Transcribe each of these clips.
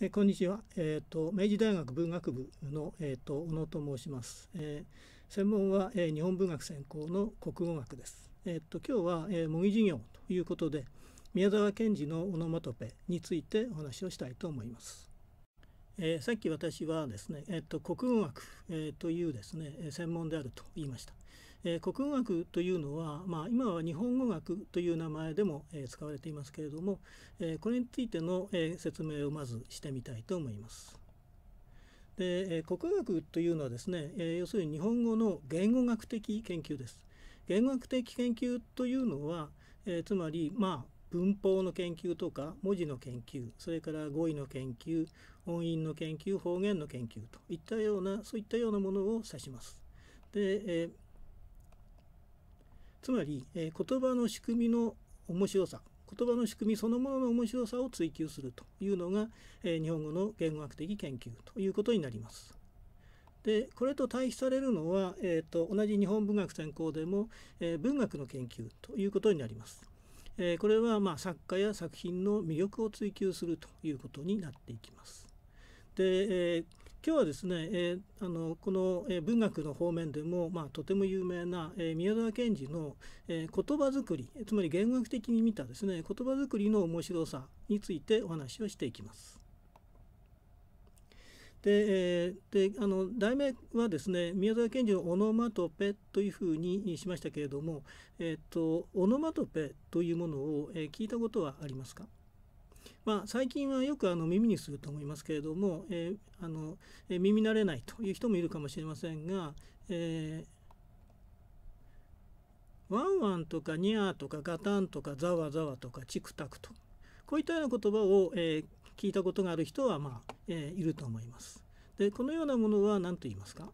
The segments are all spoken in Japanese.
えこんにちは、えーと、明治大学文学部の、えーと、小野と申します、えー、専門は、えー、日本文学専攻の国語学です、えーと、今日は、えー、模擬授業ということで宮沢賢治のオノマトペについてお話をしたいと思います、えー、さっき私はですね、えー、と国語学、えというですね専門であると言いましたえー、国語学というのは、まあ、今は日本語学という名前でも、えー、使われていますけれども、えー、これについての、え説明をまずしてみたいと思います。で、え国語学というのはですね、え要するに日本語の言語学的研究です。言語学的研究というのは、えつまりまあ文法の研究とか文字の研究それから語彙の研究音韻の研究方言の研究といったようなそういったようなものを指します。で、えつまり、え言葉の仕組みの面白さ言葉の仕組みそのものの面白さを追求するというのが、え日本語の言語学的研究ということになります。でこれと対比されるのは、えーと、と同じ日本文学専攻でも、えー、文学の研究ということになります。えー、これは、まあ、作家や作品の魅力を追求するということになっていきます。で、えー、今日はですね、えー、あのこの、え文学の方面でも、まあ、とても有名な、えー、宮沢賢治の、えー、言葉作りつまり言語学的に見たですね言葉作りの面白さについてお話をしていきます。で,、えー、であの題名はですね宮沢賢治の「オノマトペ」というふうにしましたけれども、えーとオノマトペというものを、え聞いたことはありますかまあ、最近はよくあの耳にすると思いますけれども、えー、あのえ耳慣れないという人もいるかもしれませんが、えー、ワンワンとかニャーとかガタンとかザワザワとかチクタクとこういったような言葉を、え聞いたことがある人は、まあえいると思います。でこのようなものは何と言いますか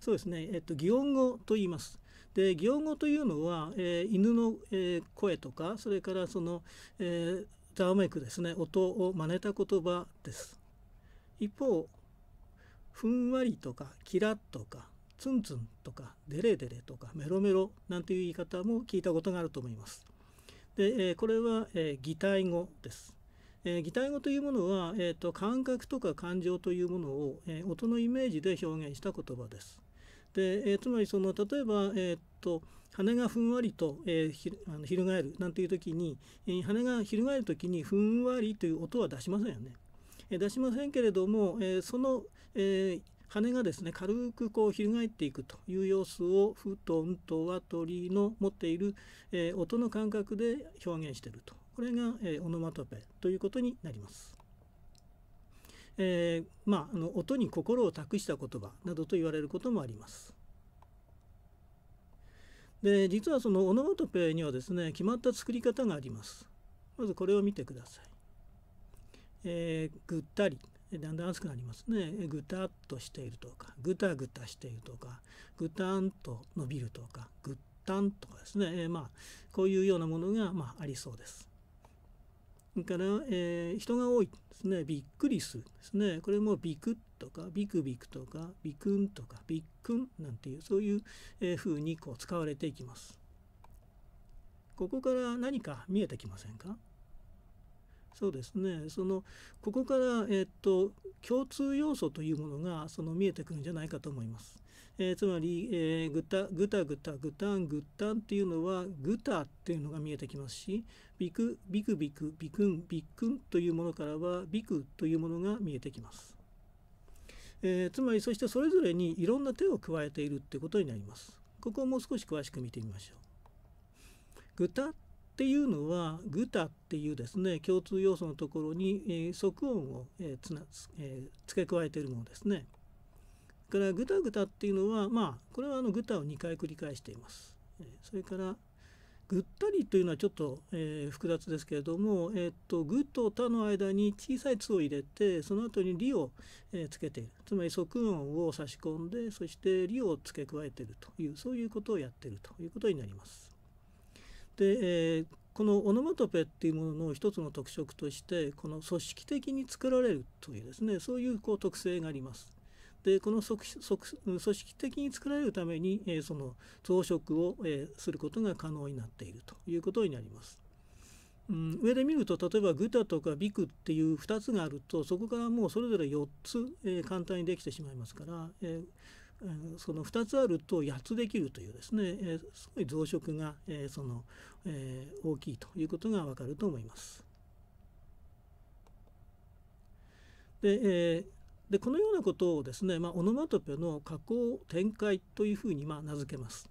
そうですね、えっと、擬音語と言います。で擬音語というのは、えー、犬の、えー、声とかそれからその、えーたわめくですね音を真似た言葉です一方ふんわりとかキラッとかツンツンとかデレデレとかメロメロなんていう言い方も聞いたことがあると思いますで、えこれは、え擬態語ですえ擬態語というものは、えーと、感覚とか感情というものを、えー、音のイメージで表現した言葉です。でえー、つまりその例えば、えーと羽がふんわりと、えー、ひあの翻るなんていう時に、えー、羽が翻る時にふんわりという音は出しませんよね。えー、出しませんけれども、えー、その、えー、羽がですね軽くこう翻っていくという様子をふとんとわとりの持っている、えー、音の感覚で表現しているとこれが、えー、オノマトペということになります。えー、まあ、あの音に心を託した言葉などと言われることもあります。で実はそのオノマトペにはですね決まった作り方がありますまずこれを見てください、えー、ぐったりだんだん熱くなりますねぐたっとしているとかぐたぐたしているとかぐたんと伸びるとかぐったんとかですね、えー、まあこういうようなものが、まあ、ありそうですから、えー、人が多いですねびっくりするですねこれもびくっとかビクビクとかビクンとかビックンなんていうそういう風にこう使われていきます。ここから何か見えてきませんかそうですねそのここから、えっと、共通要素というものがその見えてくるんじゃないかと思います。えー、つまり、えー、ぐたぐたぐたぐたんぐったんっていうのはグタっていうのが見えてきますしビクビクビクビクンビックンというものからはビクというものが見えてきます。えー、つまりそしてそれぞれにいろんな手を加えているってことになります。ここをもう少し詳しく見てみましょう。グタっていうのはグタっていうですね共通要素のところに、えー、即音を、えー、つな、え付け加えているものですね。からグタグタっていうのはまあこれはあのグタを2回繰り返しています。えそれからぐったりというのはちょっと、えー、複雑ですけれども、えー、っとぐと他の間に小さい「つ」を入れてその後に「り」を、えつけているつまり即音を差し込んでそして「り」を付け加えているというそういうことをやっているということになります。で、えー、このオノマトペっていうものの一つの特色としてこの組織的に作られるというですねそういうこう特性があります。でこの組織的に作られるために、えー、その増殖を、えー、することが可能になっているということになります。うん、上で見ると例えばグタとかビクっていう2つがあるとそこからもうそれぞれ4つ、えー、簡単にできてしまいますから、えー、その2つあると8つできるというですね、えー、すごい増殖が、えー、その、えー、大きいということがわかると思います。で、えー、でこのようなことをですね、まあ、オノマトペの加工展開というふうにま名付けます。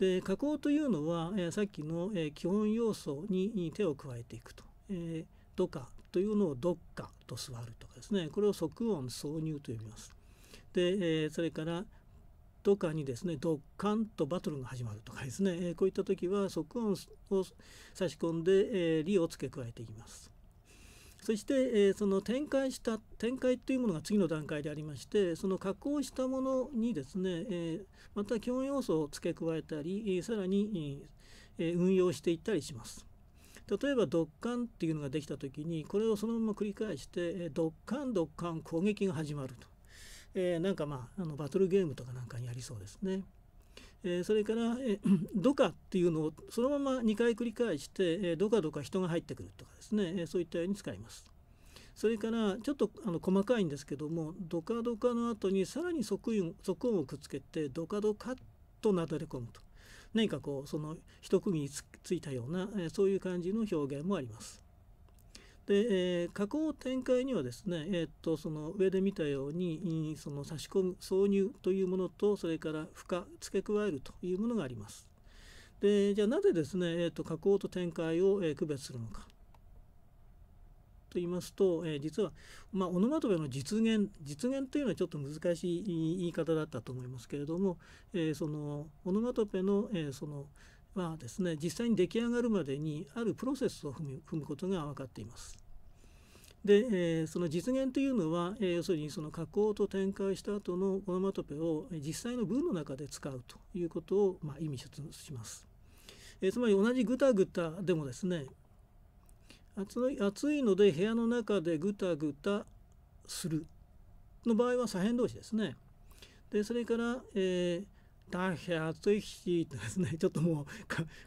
で加工というのは、えー、さっきの、えー、基本要素に手を加えていくと。えー、ドかというのをどっかと座るとかですねこれを即音挿入と呼びます。で、えそれからドかにですねドッカンとバトルが始まるとかですね、えこういった時は即音を差し込んで、えー、リを付け加えていきます。そして、えー、その展開した展開というものが次の段階でありましてその加工したものにですね、えまた基本要素を付け加えたり、えさらに、え運用していったりします。例えばドッカンっていうのができた時にこれをそのまま繰り返してドッカンドッカン攻撃が始まると、えー、なんかまああのバトルゲームとかなんかにやりそうですね。えー、それから、えー、ドカっていうのをそのまま2回繰り返して、えー、ドカドカ人が入ってくるとかですね、えー、そういったように使います。それからちょっとあの細かいんですけどもドカドカの後にさらに即音即音をくっつけてドカドカとなだれ込むと何かこうその一区切りついたような、えそういう感じの表現もあります。で、えー、加工展開にはですね、えー、っとその上で見たようにその差し込む挿入というものとそれから負荷付け加えるというものがあります。でじゃあなぜですね、えー、っと加工と展開を、えー、区別するのか。と言いますと、えー、実は、まあ、オノマトペの実現実現というのはちょっと難しい言い方だったと思いますけれども、えー、そのオノマトペの,、えー、そのはですね実際に出来上がるまでにあるプロセスを踏む踏むことが分かっています。で、えー、その実現というのは、えー、要するにその加工と展開した後のオノマトペを実際の文の中で使うということを、まあ、意味します。えー、つまり同じグタグタでもですね暑い暑いので部屋の中でグタグタするの場合は左辺同士ですね。でそれから、えー、だけ暑いしですね ちょっともう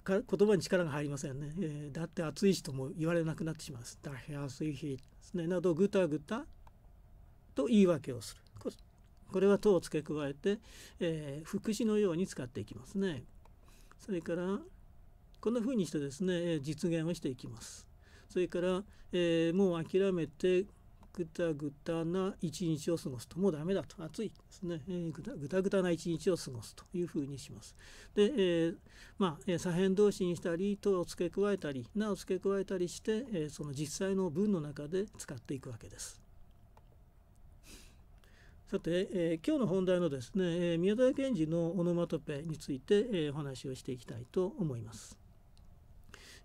言葉に力が入りませんね、えー、だって暑いしとも言われなくなってしまいます。だけ暑いしですねなどぐたぐたと言い訳をするこれは「と」を付け加えて、えー、副詞のように使っていきますね。それからこんなふうにしてですね実現をしていきます。それから、えー、もう諦めてぐたぐたな一日を過ごすともうダメだと暑いですね、えー、ぐたぐたぐたな一日を過ごすというふうにしますで、えー、まあ左辺同士にしたりとを付け加えたりなを付け加えたりして、えー、その実際の文の中で使っていくわけですさて、えー、今日の本題のですね、えー、宮台賢治のオノマトペについて、えー、お話をしていきたいと思います。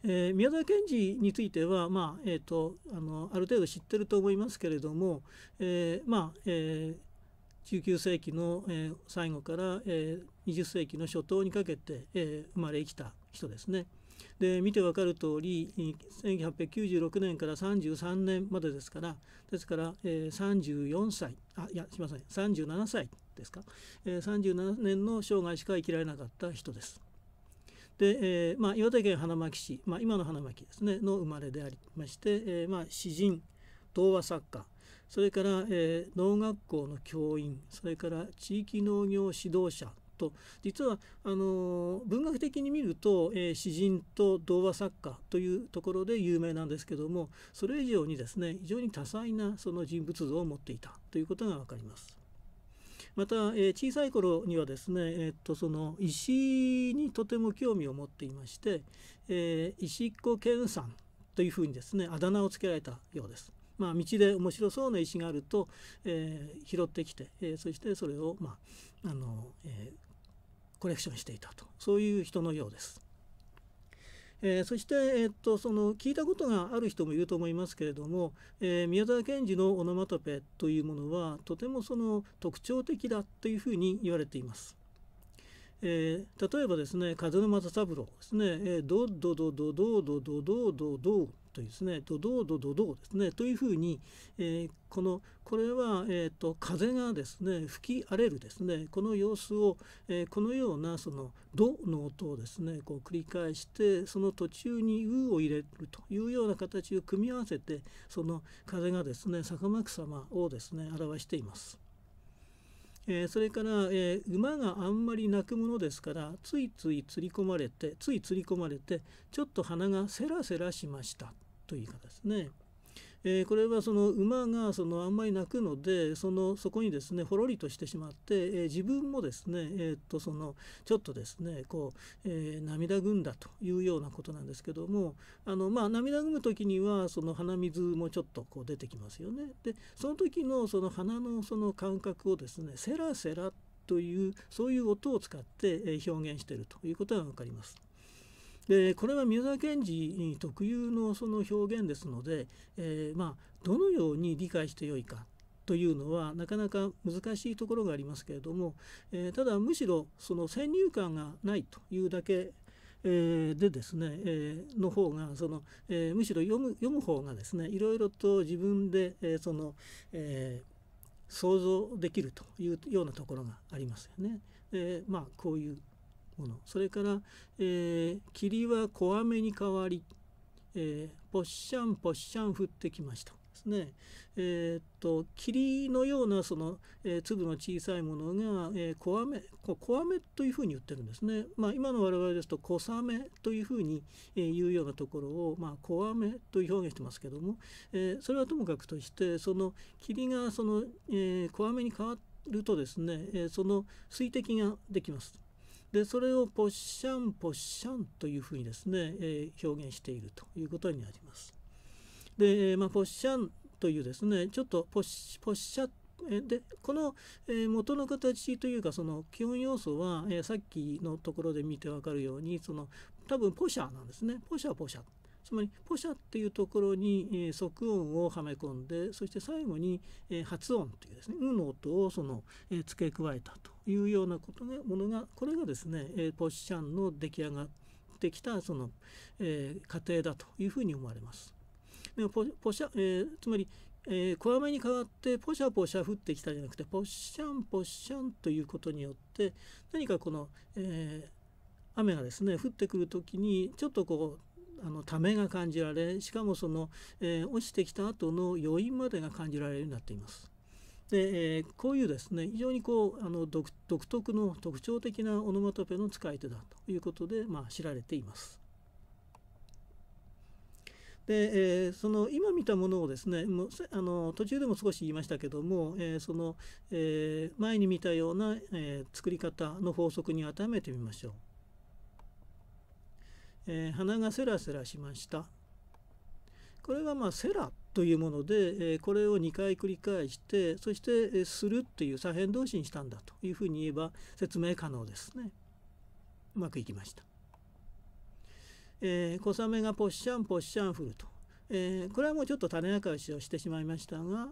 えー、宮沢賢治については、まあえーと、あのある程度知ってると思いますけれども、えー、まあえー、19世紀の、えー、最後から、えー、20世紀の初頭にかけて、えー、生まれ生きた人ですね。で見てわかる通り1896年から33年までですからですから、えー、34歳あいやすいません37歳ですか、えー、37年の生涯しか生きられなかった人です。で、えーまあ、岩手県花巻市、まあ、今の花巻ですねの生まれでありまして、えーまあ、詩人童話作家それから、えー、農学校の教員それから地域農業指導者と実はあのー、文学的に見ると、えー、詩人と童話作家というところで有名なんですけどもそれ以上にですね非常に多彩なその人物像を持っていたということが分かります。また、えー、小さい頃にはですね、えー、っとその石にとても興味を持っていまして、えー、石っ子健さんというふうにですねあだ名をつけられたようです。まあ、道で面白そうな石があると、えー、拾ってきて、えー、そしてそれを、まああのえー、コレクションしていたとそういう人のようです。えー、そして、えー、っとその聞いたことがある人もいると思いますけれども、えー、宮沢賢治のオノマトペというものはとてもその特徴的だというふうに言われています。えー、例えばですね風の正三郎ですね、えー、ドドドドドドドドドドというですねドドードドドーですねというふうに、えー、このこれは、えーと、風がですね吹き荒れるですねこの様子を、えー、このようなそのドの音をですねこう繰り返してその途中にウを入れるというような形を組み合わせてその風がですね坂幕様をですね表しています。えー、それから、えー、馬があんまり鳴くものですからついつい釣り込まれてつい釣り込まれてちょっと鼻がせらせらしましたという言い方ですね。えー、これはその馬がそのあんまり鳴くのでそのそこにですねほろりとしてしまって、えー、自分もですね、えー、っとそのちょっとですねこう、え涙ぐんだというようなことなんですけどもあの、まあ、涙ぐむ時にはその鼻水もちょっとこう出てきますよね。でその時のその鼻のその感覚をですねセラセラというそういう音を使って表現しているということが分かります。でこれは宮沢賢治特有のその表現ですので、えー、まあ、どのように理解してよいかというのはなかなか難しいところがありますけれども、えー、ただむしろその先入観がないというだけでですね、えの方がその、えむしろ読む読む方がですねいろいろと自分で、えその、え想像できるというようなところがありますよね。えまあ、こういうものそれから、えー、霧は小雨に変わり、えー、ポッシャンポッシャン降ってきましたですね。えー、っと霧のようなその、えー、粒の小さいものが、えー、小雨小雨というふうに言ってるんですね。まあ、今の我々ですと小雨というふうに、えー、言うようなところを、まあ、小雨と表現してますけども、えー、それはともかくとしてその霧がその、えー、小雨に変わるとですね、えー、その水滴ができます。でそれをポッシャンポッシャンというふうにですね、えー、表現しているということになります。で、まあ、ポッシャンというですねちょっとポッシポッシャでこの元の形というかその基本要素はさっきのところで見て分かるようにその多分ポシャなんですねポシャポシャつまりポシャていうところに、えー、即音をはめ込んでそして最後に、えー、発音というですね「う」の音をその、えー、付け加えたというようなことがものがこれがですね、えー、ポシャンの出来上がってきたその、えー、過程だというふうに思われます。でもポポシャ、えー、つまりえー、小雨に代わってポシャポシャ降ってきたじゃなくてポッシャンポッシャンということによって何かこの、えー、雨がですね降ってくる時にちょっとこうあのためが感じられしかもその、えー、落ちてきた後の余韻までが感じられるようになっています。で、えー、こういうですね非常にこうあの独特の特徴的なオノマトペの使い手だということで、まあ、知られています。で、えー、その今見たものをですねもうあの途中でも少し言いましたけども、えー、その、え前に見たような、え作り方の法則に当てはめてみましょう。えー、鼻がセラセラしましたこれはまあセラというもので、えー、これを2回繰り返してそして、えー、するっていう左辺同士にしたんだというふうに言えば説明可能ですねうまくいきました、えー、小雨がポッシャンポッシャン降ると、えこれはもうちょっと種明かしをしてしまいましたが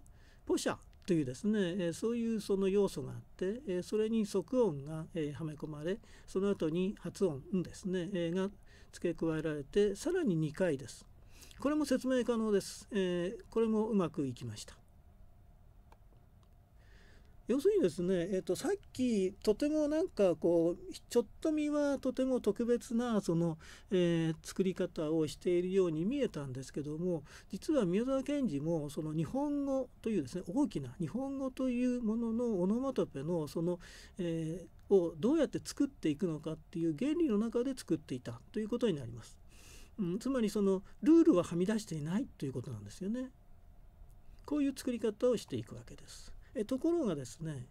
ポシャというですね、えそういうその要素があって、えそれに即音が、えはめ込まれその後に発音ですね、えが付け加えられてさらに2回です。これも説明可能です。えー、これもうまくいきました。要するにですね、えーと、さっきとてもなんかこうちょっと見はとても特別なその、えー、作り方をしているように見えたんですけども実は宮沢賢治もその日本語というですね大きな日本語というもののオノマトペのその、えー、をどうやって作っていくのかっていう原理の中で作っていたということになります。うん、つまりそのルールははみ出していないということなんですよね。こういう作り方をしていくわけです。えところがですね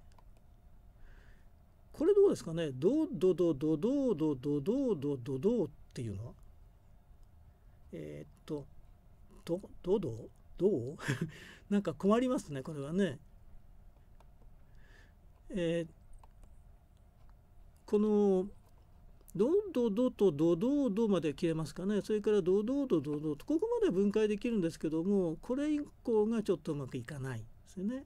これどうですかねドドドドドドドドドドドっていうのはえー、っとどどドどう なんか困りますねこれはね。えー、このドドドとドドドまで消えますかねそれからドドドどどとここまで分解できるんですけどもこれ以降がちょっとうまくいかないですね。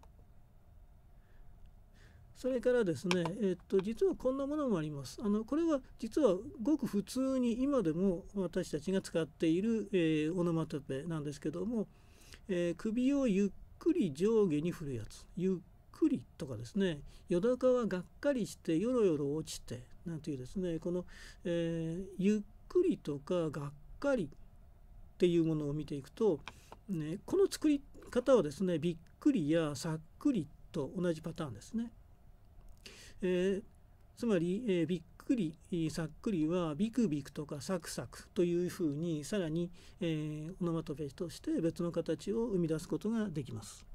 それからですね、えっと、実はこんなものもあります。あのこれは実はごく普通に今でも私たちが使っている、えー、オノマトペなんですけども、えー、首をゆっくり上下に振るやつ。ゆっ不利とかですねかはがっかりしてよろよろ落ちてなんていうですねこの、えー、ゆっくりとかがっかりっていうものを見ていくと、ね、この作り方はですねびっくりやさっくりと同じパターンですね。えー、つまり、えー、びっくりさっくりはビクビクとかサクサクというふうにさらに、えー、オノマトペとして別の形を生み出すことができます。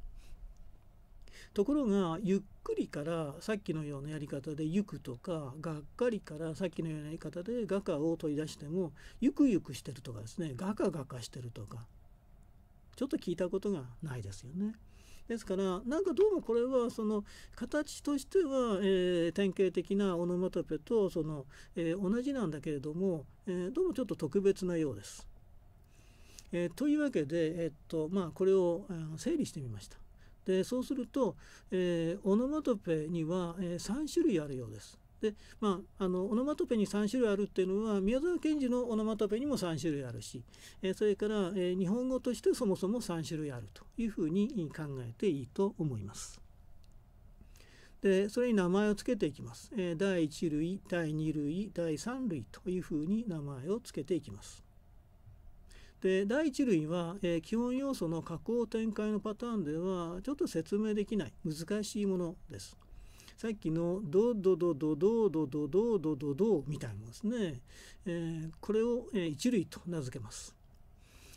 ところがゆっくりからさっきのようなやり方で「ゆく」とか「がっかり」からさっきのようなやり方で「画家」を取り出しても「ゆくゆくしてる」とかですね「画家画家」してる」とかちょっと聞いたことがないですよね。ですからなんかどうもこれはその形としては、えー、典型的なオノマトペとその、えー、同じなんだけれども、えー、どうもちょっと特別なようです。えというわけで、えっとまあ、これを、え整理してみました。でそうすると、えー、オノマトペには、えー、3種類あるようです。でまあ、あのオノマトペに3種類あるっていうのは宮沢賢治のオノマトペにも3種類あるし、えー、それから、え日本語としてそもそも3種類あるというふうに考えていいと思います。でそれに名前を付けていきます。え第1類第2類第3類というふうに名前を付けていきます。で第1類は、えー、基本要素の加工展開のパターンではちょっと説明できない難しいものです。さっきのドドドドドドドドドドドみたいなものですね、えー、これを、えー、一類と名付けます。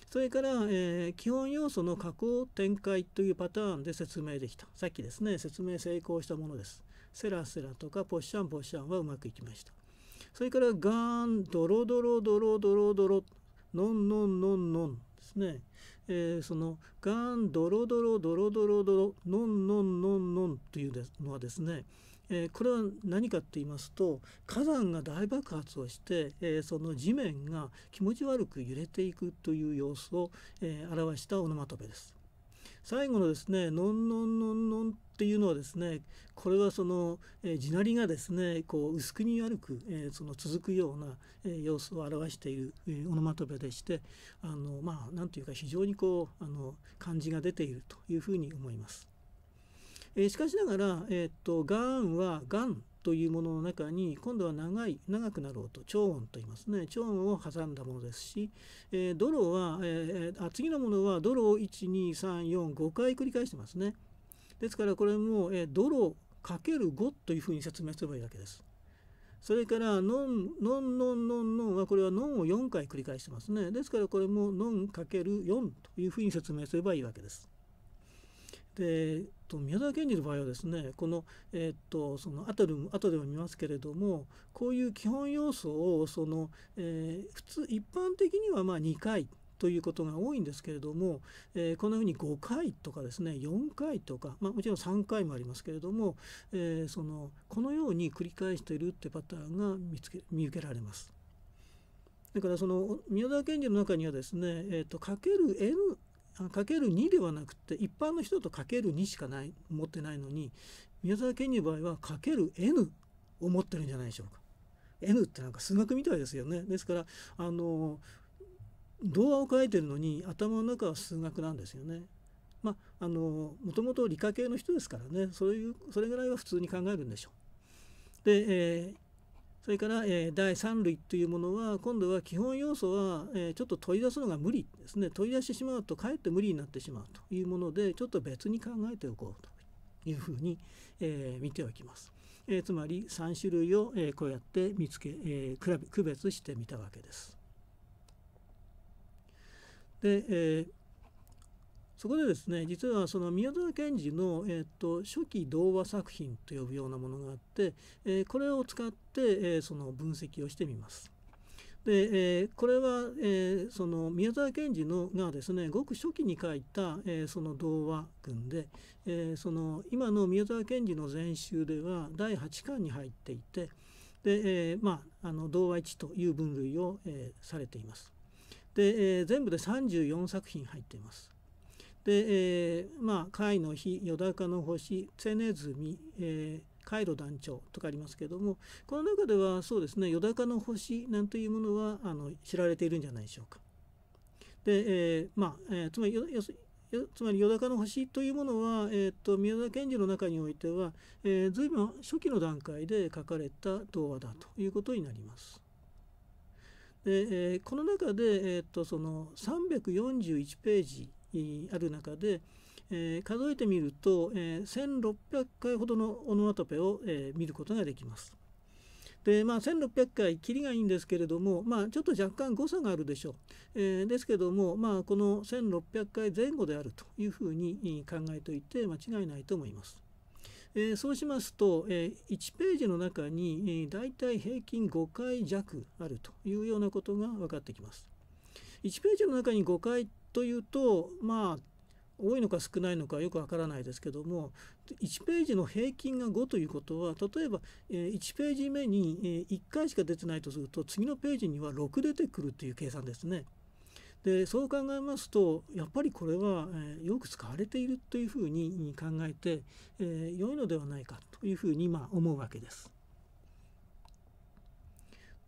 それから、えー、基本要素の加工展開というパターンで説明できた。さっきですね、説明成功したものです。セラセラとかポッシャンポッシャンはうまくいきました。それからガーン、ドロドロドロドロドロ。ノンノンノンノンですね、えー、そのがんドロドロドロドロドロノンノンノンノンというのはですねえー、これは何かと言いますと火山が大爆発をして、えー、その地面が気持ち悪く揺れていくという様子を、えー、表したオノマトペです。最後のですね「のんのんのんのん」っていうのはですねこれはその、えー、地鳴りがですねこう薄くに歩く、えー、その続くような、えー、様子を表している、えー、オノマトペでしてあのまあ何というか非常にこうあの感じが出ているというふうに思います。えー、しかしながら、えー、っとガーンはガンというものの中に今度は長い長くなろうと長音と言いますね超音を挟んだものですし、えー、泥は、えー、あ次のものは泥を12345回繰り返してますねですからこれも、えー、ける5というふうに説明すればいいわけですそれからノンノンノンノンノンはこれはノンを4回繰り返してますねですからこれもノンかける4というふうに説明すればいいわけですでえっと、宮沢賢治の場合はですねこの,、えっとその後で後でも見ますけれどもこういう基本要素をその、えー、普通一般的にはまあ2回ということが多いんですけれども、えー、このように5回とかですね4回とか、まあ、もちろん3回もありますけれども、えー、そのこのように繰り返しているってパターンが見つけ見受けられます。だからその宮沢賢治の中にはですね、えーと、とかける n かける2ではなくて一般の人とかける2しかない持ってないのに宮沢賢治の場合はかける n を持ってるんじゃないでしょうか。n ってなんか数学みたいですよね。ですからあの童話を書いてるのに頭の中は数学なんですよね。まあのもともと理科系の人ですからねそういうそれぐらいは普通に考えるんでしょう。で、えーそれから、えー、第3類というものは今度は基本要素は、えー、ちょっと取り出すのが無理ですね取り出してしまうとかえって無理になってしまうというものでちょっと別に考えておこうというふうに、えー、見ておきます。えー、つまり3種類を、えー、こうやって見つけ、えー、区別してみたわけです。で、えーそこでですね実はその宮沢賢治の、えーと、初期童話作品と呼ぶようなものがあって、えー、これを使って、えー、その分析をしてみます。で、えー、これは、えその宮沢賢治のがですねごく初期に書いた、えその童話群で、えその今の宮沢賢治の全集では第8巻に入っていてで、えまあ、あの童話1という分類を、えされています。で、え全部で34作品入っています。で、えー、まあ甲の日よだかの星常住、えー、カイロ団長とかありますけどもこの中ではそうですねよだかの星なんていうものはあの知られているんじゃないでしょうか。で、えー、まあ、えー、つまりつまり「よだかの星」というものは、えーと、宮沢賢治の中においては、えー、随分初期の段階で書かれた童話だということになります。でえー、この中で、えーと、とその341ページある中で、えー、数えてみると、えー、1600回ほどのオノマトペを、えー、見ることができます。でまあ、1600回切りがいいんですけれども、まあ、ちょっと若干誤差があるでしょう、えー、ですけども、まあ、この1600回前後であるというふうに考えておいて間違いないと思います。えー、そうしますと、えー、1ページの中に、えー、大体平均5回弱あるというようなことが分かってきます。1ページの中に5回っというとまあ多いのか少ないのかよくわからないですけども1ページの平均が5ということは例えば1ページ目に1回しか出てないとすると次のページには6出てくるという計算ですね。でそう考えますとやっぱりこれは、えよく使われているというふうに考えて、え良いのではないかというふうに、ま思うわけです。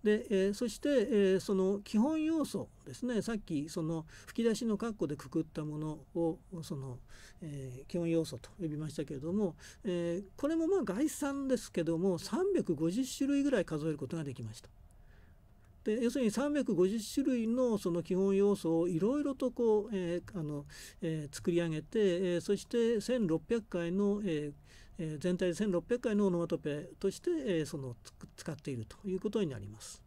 で、えー、そして、えー、その基本要素ですねさっきその吹き出しの括弧でくくったものをその、えー、基本要素と呼びましたけれども、えー、これもまあ概算ですけども350種類ぐらい数えることができました。で要するに350種類のその基本要素をいろいろとこう、えーあのえー、作り上げて、えー、そして1600回の、えー、えー、全体で1600回のオノマトペとして、えー、その使っているということになります。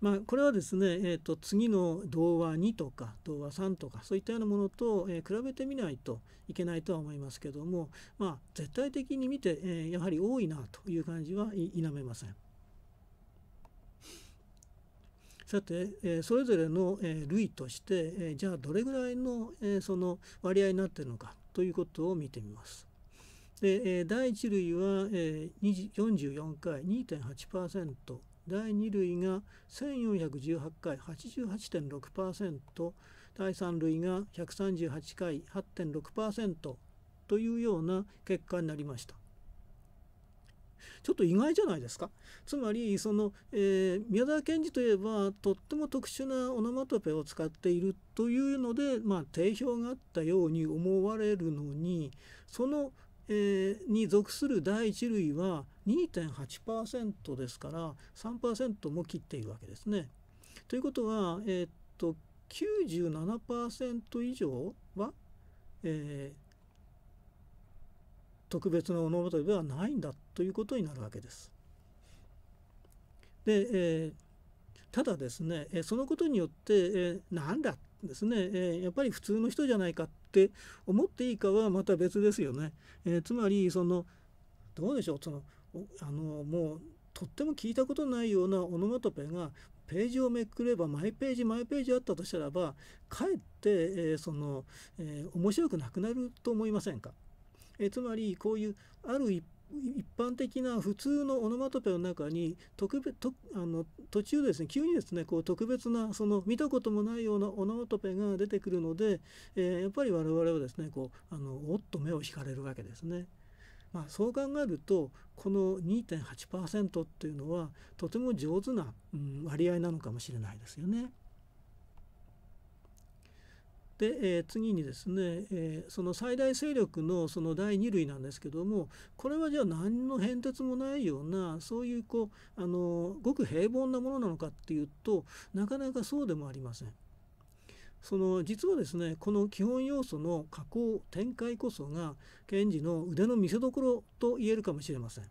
まあ、これはですね、えーと、次の童話2とか童話3とかそういったようなものと、えー、比べてみないといけないとは思いますけども、まあ、絶対的に見て、えー、やはり多いなという感じは否めません。さて、えー、それぞれの、えー、類として、えー、じゃあどれぐらいの、えー、その割合になってるのかということを見てみます。で、え第1類は、え44回2.8%第2類が1418回88.6%第3類が138回8.6%というような結果になりました。ちょっと意外じゃないですかつまりその、えー、宮沢賢治といえばとっても特殊なオノマトペを使っているというので、まあ、定評があったように思われるのにそのえー、に属する第1類は2.8%ですから3%も切っているわけですね。ということは、えー、っと97%以上は、えー、特別な物語ではないんだということになるわけです。で、えー、ただですね、えそのことによって、えー、なんだですね、えやっぱり普通の人じゃないかって思っていいかはまた別ですよね。えー、つまりそのどうでしょうそのあのもうとっても聞いたことないようなオノマトペがページをめくればマイページマイページあったとしたらばかえって、えー、その、えー、面白くなくなると思いませんか、えー、つまりこういうある一一般的な普通のオノマトペの中に特別とあの途中ですね急にですねこう特別なその見たこともないようなオノマトペが出てくるので、えー、やっぱり我々はですねこうあのおっと目を引かれるわけですね。まあ、そう考えるとこの2.8%っていうのはとても上手な、うん、割合なのかもしれないですよね。で、えー、次にですね、えー、その最大勢力のその第2類なんですけどもこれはじゃあ何の変哲もないようなそういうこうあのごく平凡なものなのかっていうとなかなかそうでもありません。その実はですねこの基本要素の加工展開こそが賢治の腕の見せ所と言えるかもしれません。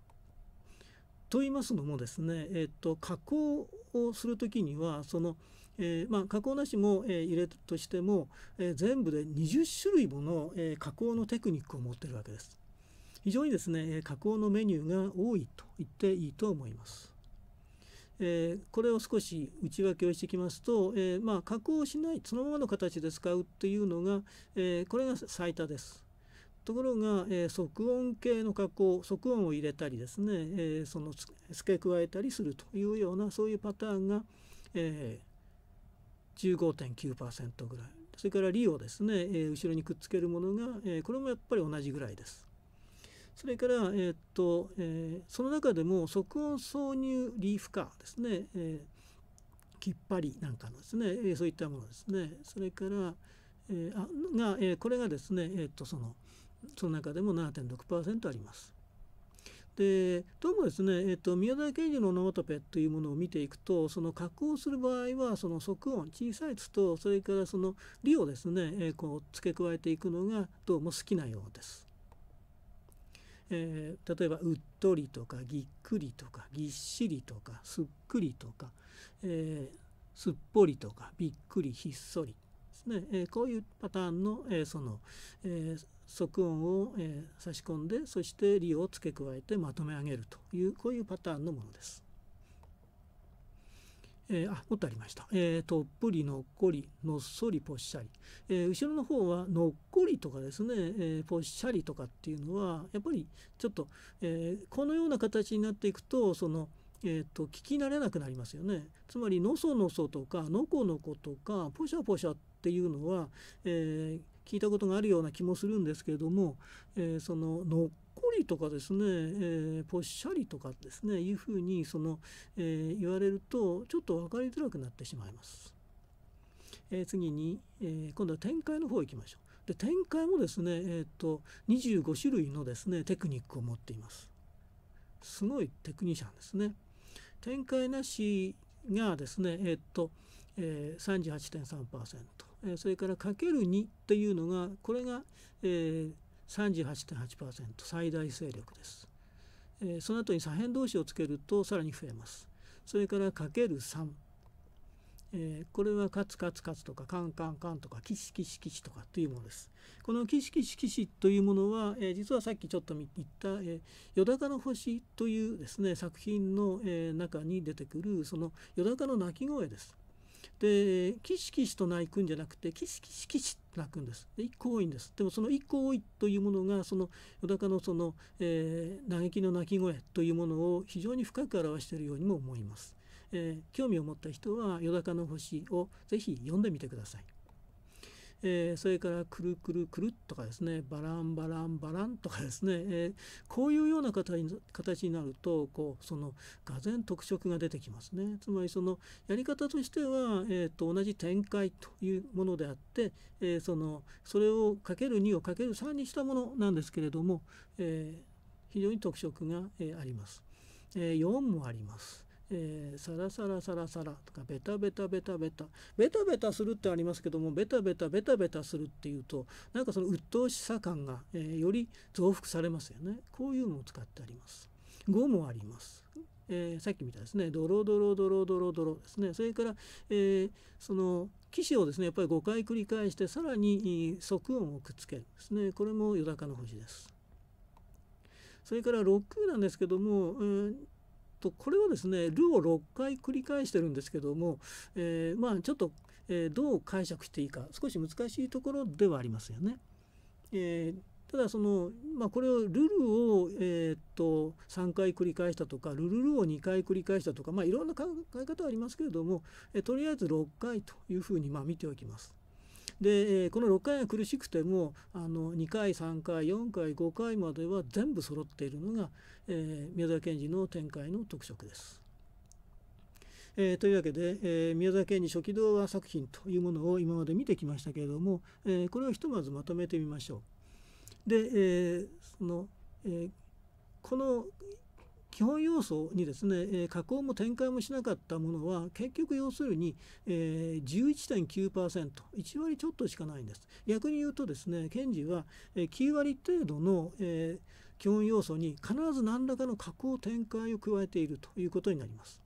と言いますのもですね、えっと、加工をする時にはその、えー、まあ、加工なしも、えー、入れとしても、えー、全部で20種類もの、え加工のテクニックを持ってるわけです。非常にですね加工のメニューが多いと言っていいと思います。えこれを少し内訳をしてきますと、えまあ、加工しないそのままの形で使うっていうのが、えこれが最多です。ところが、えー、即音系の加工即音を入れたりですね、えー、その付け加えたりするというようなそういうパターンが、えー、15.9%ぐらいそれからリオですね、えー、後ろにくっつけるものが、えー、これもやっぱり同じぐらいです。それから、えー、っとえー、その中でも即音挿入リーフカーですね、えー、きっぱりなんかのですね、えー、そういったものですねそれから、えー、あが、えー、これがですね、えー、っとそのその中でも7.6%あります。でどうもですね、えーと、宮台賢治のオノマトペというものを見ていくとその加工する場合はその即音小さい「つ」とそれからその「り」をですね、えー、こう付け加えていくのがどうも好きなようです。えー、例えばうっとりとかぎっくりとかぎっしりとかすっくりとか、えー、すっぽりとかびっくりひっそりですね、えー、こういうパターンの、えその、え即音を、えー、差し込んでそして理を付け加えてまとめ上げるというこういうパターンのものです。えー、あもっとありました、えー、とっぷりのっこりのっそりぽっしゃり、えー、後ろの方はのっこりとかですね、えぽっしゃりとかっていうのはやっぱりちょっと、えこのような形になっていくとそのえーと、聞き慣れなくなりますよね。つまりのそのそとかのこのことかぽしゃぽしゃっていうのは、えー、聞いたことがあるような気もするんですけれども、えー、そののっこりとかですね、えー、ぽっしゃりとかですねいうふうにその、えー、言われるとちょっと分かりづらくなってしまいます。え次に、え今度は展開の方行きましょう。で展開もですね、えーと、25種類のですねテクニックを持っています。すごいテクニシャンですね。展開なしがですね、えっ、ー、と、えー、38.3%。それからかける2というのがこれが、えー、38.8%最大勢力です、えー、その後に左辺同士をつけるとさらに増えますそれからかける3、えー、これはカツカツカツとかカンカンカンとかキシキシキシとかというものですこのキシキシキシというものは、えー、実はさっきちょっと言った「えー、よだかの星」というですね作品の、えー、中に出てくるそのよだかの鳴き声ですでキシキシと鳴くんじゃなくてキシキシキシっ鳴くんですで1個多いんですでもその1個多いというものがその夜中のその、えー、嘆きの鳴き声というものを非常に深く表しているようにも思います、えー、興味を持った人は夜中の星をぜひ読んでみてくださいえー、それからくるくるくるとかですねバランバランバランとかですね、えー、こういうような形に形になるとこうそのがぜ特色が出てきますねつまりそのやり方としては、えーと、同じ展開というものであって、えー、そのそれをかける2をかける3にしたものなんですけれども、え非常に特色が、えあります。え4もあります。えー、サラサラサラサラとかベタベタベタベタベタベタするってありますけどもベタベタベタベタするっていうとなんかその鬱陶しさ感が、えー、より増幅されますよねこういうのを使ってあります5もあります、えー、さっき見たですねドロドロドロドロドロですねそれから、えー、その騎士をですねやっぱり5回繰り返してさらに即音をくっつけるですねこれも夜中の星ですそれから6なんですけども、えー、とこれはですねルを6回繰り返してるんですけども、えー、まあちょっと、えー、どう解釈していいか少し難しいところではありますよね。えー、ただその、まあ、これをルルを、えー、っと3回繰り返したとかルルルを2回繰り返したとか、まあ、いろんな考え方ありますけれども、えとりあえず6回というふうにま見ておきます。でこの6回が苦しくてもあの2回3回4回5回までは全部揃っているのが、えー、宮沢賢治の展開の特色です。えー、というわけで、えー、宮沢賢治初期童話作品というものを今まで見てきましたけれども、えー、これをひとまずまとめてみましょう。で、えそのえこの基本要素にですね、えー、加工も展開もしなかったものは結局要するに、えー、11.9%、1割ちょっとしかないんです。逆に言うとですね、検事はえ9割程度の、えー、基本要素に必ず何らかの加工展開を加えているということになります。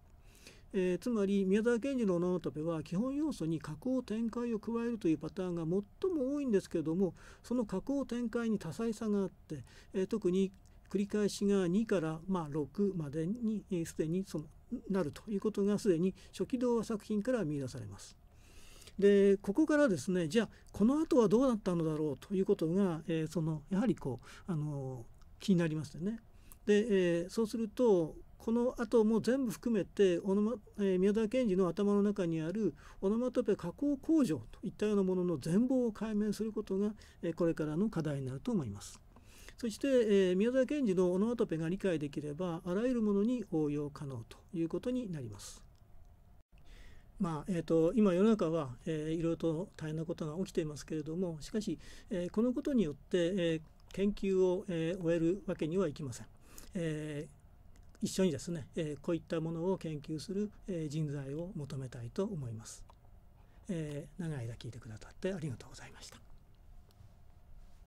えー、つまり宮沢賢治の七飛べは基本要素に加工展開を加えるというパターンが最も多いんですけれどもその加工展開に多彩さがあって、えー、特に繰り返しが2からまあ6までにすで、えー、にそのなるということがすでに初期動画作品から見出されます。でここからですねじゃあこの後はどうだったのだろうということが、えー、そのやはりこう、あのー、気になりますよね。で、えー、そうするとこの後も全部含めてオノマ、えー、宮沢賢治の頭の中にあるオノマトペ加工工場といったようなものの全貌を解明することが、えー、これからの課題になると思います。そして、えー、宮沢賢治のオノマトペが理解できればあらゆるものに応用可能ということになります。まあえーと、今世の中は、えー、いろいろと大変なことが起きていますけれどもしかし、えー、このことによって、えー、研究を、えー、終えるわけにはいきません。えー一緒にですね、えー、こういったものを研究する、えー、人材を求めたいと思います、えー、長い間聞いてくださってありがとうございました